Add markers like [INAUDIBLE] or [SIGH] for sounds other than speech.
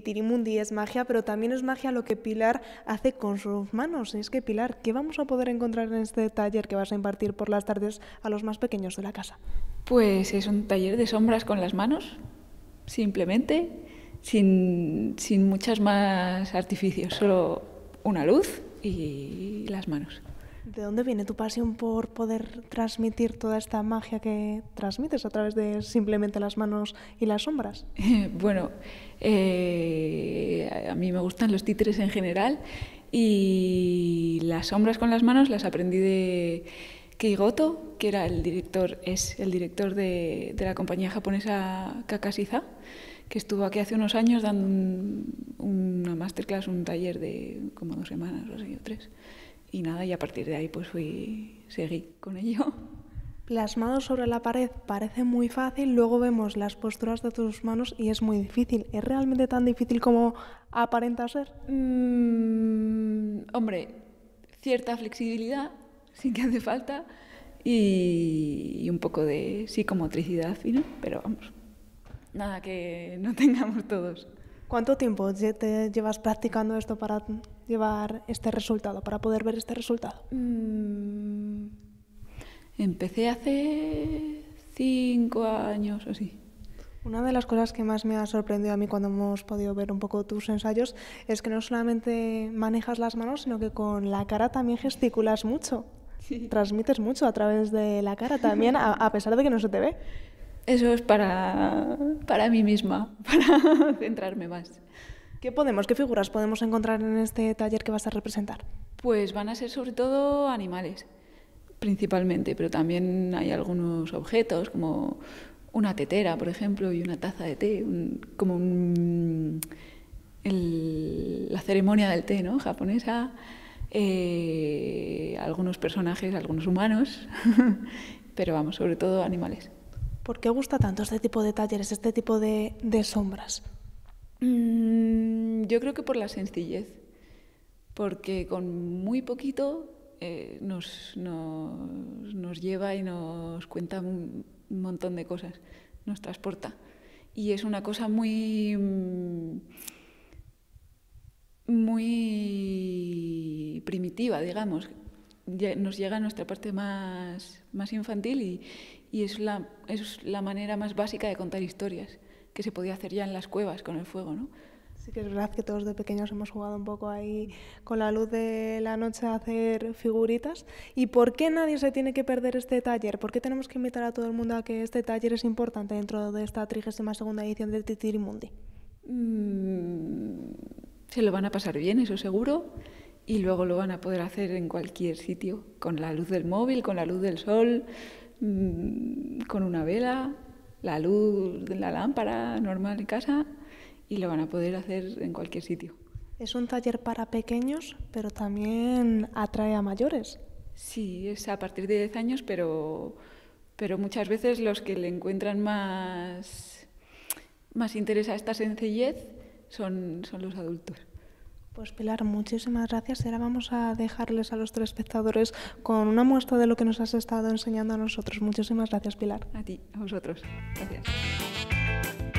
Titirimundi es magia, pero también es magia lo que Pilar hace con sus manos. es que Pilar, ¿qué vamos a poder encontrar en este taller que vas a impartir por las tardes a los más pequeños de la casa? Pues es un taller de sombras con las manos, simplemente, sin, sin muchas más artificios, solo una luz y las manos. ¿De dónde viene tu pasión por poder transmitir toda esta magia que transmites a través de simplemente las manos y las sombras? [LAUGHS] bueno, eh, a mí me gustan los títeres en general y las sombras con las manos las aprendí de Keigoto, que era el director, es el director de, la compañía japonesa Kakasiza, que estuvo aquí hace unos años dando una masterclass, un taller de como dos semanas o, así, tres. Y nada, y a partir de ahí pues fui, seguí con ello. Las manos sobre la pared parece muy fácil, luego vemos las posturas de tus manos y es muy difícil. ¿Es realmente tan difícil como aparenta ser? Mm, hombre, cierta flexibilidad, sí que hace falta, y, un poco de psicomotricidad ¿no? pero vamos, nada que no [LAUGHS] tengamos todos. ¿Cuánto tiempo te llevas practicando esto para llevar este resultado, para poder ver este resultado? Mm, Empecé hace cinco años o así. Una de las cosas que más me ha sorprendido a mí cuando hemos podido ver un poco tus ensayos es que no solamente manejas las manos, sino que con la cara también gesticulas mucho. Transmites mucho a través de la cara también, a, pesar de que no se te ve. Eso es para, para mí misma, [LAUGHS] para centrarme más. ¿Qué podemos, qué figuras podemos encontrar en este taller que vas a representar? Pues van a ser sobre todo animales principalmente, pero también hay algunos objetos como una tetera, por ejemplo, y una taza de té, como la ceremonia del té ¿no? japonesa, eh, algunos personajes, algunos humanos, [LAUGHS] pero vamos, sobre todo animales. ¿Por qué gusta tanto este tipo de talleres, este tipo de, sombras? Mm, yo creo que por la sencillez, porque con muy poquito eh, nos, nos, lleva y nos cuenta un, montón de cosas, nos transporta. Y es una cosa muy, muy primitiva, digamos. Nos llega a nuestra parte más, más infantil y, es, la, es la manera más básica de contar historias que se podía hacer ya en las cuevas con el fuego, ¿no? Sí que es verdad que todos de pequeños hemos jugado un poco ahí con la luz de la noche a hacer figuritas. ¿Y por qué nadie se tiene que perder este taller? ¿Por qué tenemos que invitar a todo el mundo a que este taller es importante dentro de esta 32 edición del Titirimundi? Mm, se lo van a pasar bien, eso seguro. Y luego lo van a poder hacer en cualquier sitio, con la luz del móvil, con la luz del sol, mm, con una vela, la luz de la lámpara normal en casa y lo van a poder hacer en cualquier sitio. Es un taller para pequeños, pero también atrae a mayores. Sí, es a partir de 10 años, pero, pero muchas veces los que le encuentran más, más interés a esta sencillez son, son los adultos. Pues Pilar, muchísimas gracias. ahora vamos a dejarles a los tres espectadores con una muestra de lo que nos has estado enseñando a nosotros. Muchísimas gracias, Pilar. A ti, a vosotros. Gracias.